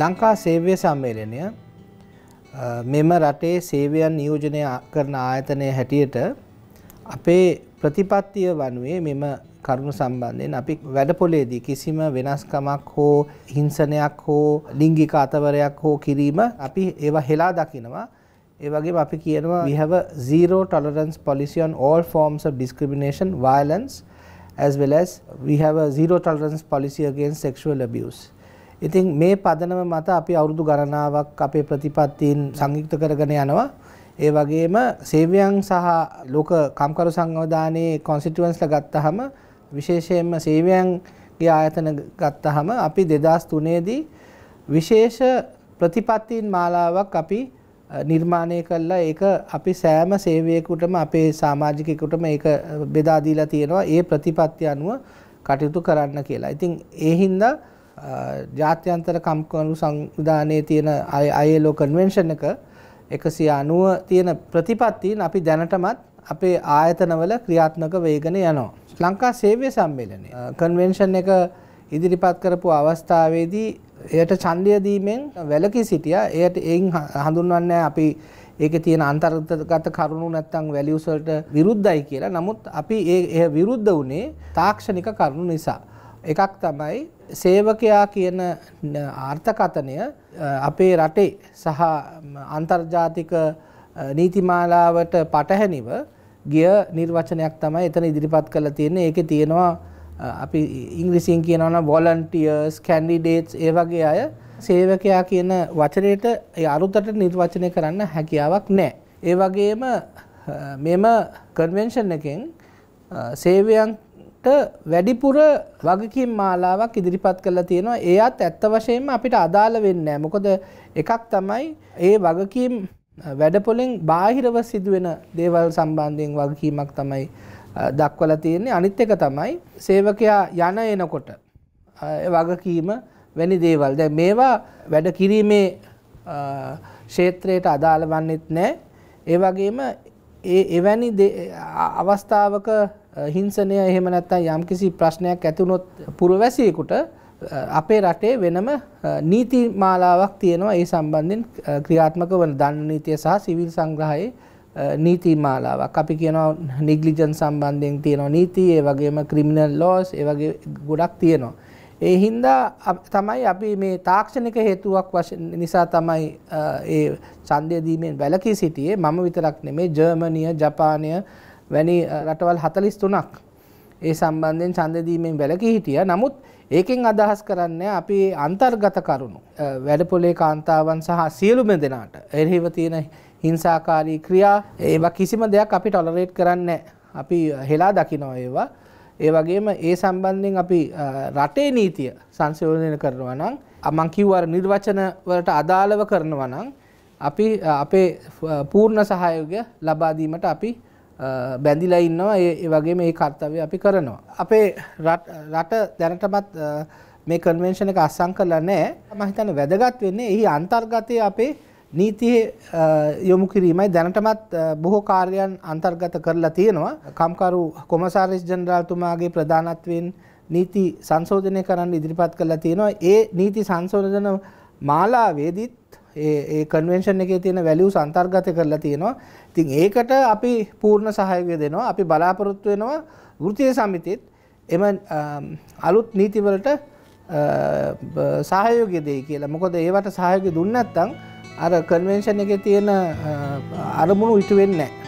ලංකා සේවය සම්මේලනය මෙම රටේ සේවයන් නියෝජනය කරන ආයතනය හැටියට අපේ ප්‍රතිපත්තිය වනුවේ මෙම කරුණු සම්බන්ධයෙන් අපි වැඩපොලේදී කිසිම වෙනස්කමක් හෝ හිංසනයක් හෝ ලිංගික අතවරයක් හෝ කිරීම අපි ඒවා හෙලා දකිනවා ඒ වගේ අපි කියනවා we have a zero tolerance policy on all forms of discrimination violence as well as we have a zero tolerance policy against sexual abuse ඉතින් මේ පදනම මත අපි අවුරුදු ගණනාවක් අපේ ප්‍රතිපත්තීන් සංයුක්ත කරගෙන යනවා. ඒ වගේම සේවයන් සහ ලෝක කම්කරු සංවිධානයේ කොන්ස්ටිටියුවන්ස්ලා ගත්තාම විශේෂයෙන්ම සේවයන්ගේ ආයතන ගත්තාම අපි 2003 දී විශේෂ ප්‍රතිපත්තීන් මාලාවක් අපි නිර්මාණය කළා ඒක අපි සෑම සේවයකටම අපේ සමාජිකයෙකුටම ඒක බෙදා දීලා තියෙනවා ඒ ප්‍රතිපත්ති අනුව කටයුතු කරන්න කියලා. ඉතින් ඒ හින්දා ජාත්‍යන්තර කම්කරු සංවිධානයේ තියෙන ILO convention එක 190 තියෙන ප්‍රතිපත්තීන් අපි දැනටමත් අපේ ආයතනවල ක්‍රියාත්මක වේගන යනවා. ලංකා සේවය සම්මේලනය කන්වෙන්ෂන් එක ඉදිරිපත් කරපු අවස්ථාවේදී එයට ඡන්දය දීමෙන් වැළකී සිටියා. එයට එයින් හඳුන්වන්නේ අපි ඒකේ තියෙන අන්තර්ගත කරුණු නැත්තම් වැලියුස් වලට විරුද්ධයි කියලා. නමුත් අපි ඒ විරුද්ධ වුණේ තාක්ෂණික කරුණු නිසා. එකක් තමයි සේවකයා කියන ආර්ථකතනය අපේ රටේ සහ අන්තර්ජාතික නීතිමාලාවට පටහැනිව ගිය නිර්වචනයක් තමයි එතන ඉදිරිපත් කරලා තියෙන්නේ. ඒකේ තියෙනවා අපි ඉංග්‍රීසියෙන් කියනවා නම් volunteers candidates ඒ වගේ අය සේවකයා කියන වචනයට ඒ අරුතට නිර්වචනය කරන්න හැකියාවක් නැහැ. ඒ වගේම මෙම කන්වෙන්ෂන් එකෙන් සේවයන් වැඩිපුර වගකීම් මාලාවක් ඉදිරිපත් කරලා තියෙනවා. ඒත් ඇත්ත වශයෙන්ම අපිට අදාළ වෙන්නේ නැහැ. මොකද එකක් තමයි ඒ වගකීම් වැඩපොලෙන් බාහිරව සිදුවෙන දේවල් සම්බන්ධයෙන් වගකීමක් තමයි දක්වලා තියෙන්නේ. අනිත් එක තමයි සේවකයා යන එනකොට වගකීම වැනි දේවල්. දැන් මේවා වැඩ කිරීමේ ක්ෂේත්‍රයට අදාළ වන්නේත් නැහැ. ඒ වගේම ඒ එවැනි අවස්ථාවක හිංසනය එහෙම නැත්තම් යම්කිසි ප්‍රශ්නයක් ඇති වුණොත් පුරවැසියෙකුට අපේ රටේ වෙනම නීති මාලාවක් තියෙනවා ඒ සම්බන්ධයෙන් ක්‍රියාත්මක වන දන්න නීතිය සහ සිවිල් සංග්‍රහයේ නීති මාලාවක් අපි කියනවා නිග්ලිජන් සම්බන්ධයෙන් තියෙනවා නීති ඒ වගේම ක්‍රිමිනල් ලෝස් ඒ වගේ ගොඩක් තියෙනවා ඒ හින්දා තමයි අපි මේ තාක්ෂණික හේතුවක් වශයෙන් නිසා තමයි ඒ ඡන්දය දීමෙන් වැළකී සිටියේ මම විතරක් නෙමේ ජර්මනිය ජපානය වැනි රටවල් හතලිස් තුනක් ඒ සම්බන්ධයෙන් චන්දදීමෙන් වැලකි හිටිය නමුත් ඒකෙන් අදහස් කරන්න අපි අන්තර්ගත කරුණු වැඩපොලේ කාන්තාවන් සහ සියලුම දෙනාට එරහිව තියෙන හිංසාකාරී ක්‍රියා ඒවා කිසිම දෙයක් අපි ටොලරේට් කරන්න අපි හෙලා දකිනෝ ඒවා ඒ වගේම ඒ සම්බන්ධයෙන් අපි රටේ නීතිය සංශෝධනය කරනවා නම් මං කිව්වර නිර්වචන වලට අදාළව කරනවා නම් අපි අපේ පූර්ණ සහයෝගය ලබා දීමට අපි බැඳිලා ඉන්නවා ඒ වගේ මේ කර්තව්‍ය අපි කරනවා. අපේ රට දැනටමත් මේ කන්වෙන්ෂන් එක අත්සන් කරලා නැහැ. මම හිතන්නේ වැදගත් වෙන්නේ එහි අන්තර්ගතයේ අපේ නීතියේ යොමු කිරීමයි දැනටමත් බොහෝ කාර්යයන් අන්තර්ගත කරලා තියෙනවා. කම්කරු කොමසාරිස් ජනරාල්තුමාගේ ප්‍රධානත්වයෙන් නීති සංශෝධනය කරන්න ඉදිරිපත් කරලා තියෙනවා. ඒ නීති සංශෝධන මාලාවේදීත් ඒ කන්වෙන්ෂන් එකේ තියෙන වැලියු සන්තර්ගත කරලා තියෙනවා. ඉතින් ඒකට අපි පූර්ණ සහයෝගය දෙනවා. අපි බලාපොරොත්තු වෙනවා වෘත්තීය සමිතිත් එම අලුත් නීතිවලට සහයෝගය දෙයි කියලා. මොකද ඒවට සහයෝගය දුන්නේ නැත්නම් අර කන්වෙන්ෂන් එකේ තියෙන අරමුණු ඉටු වෙන්නේ නැහැ.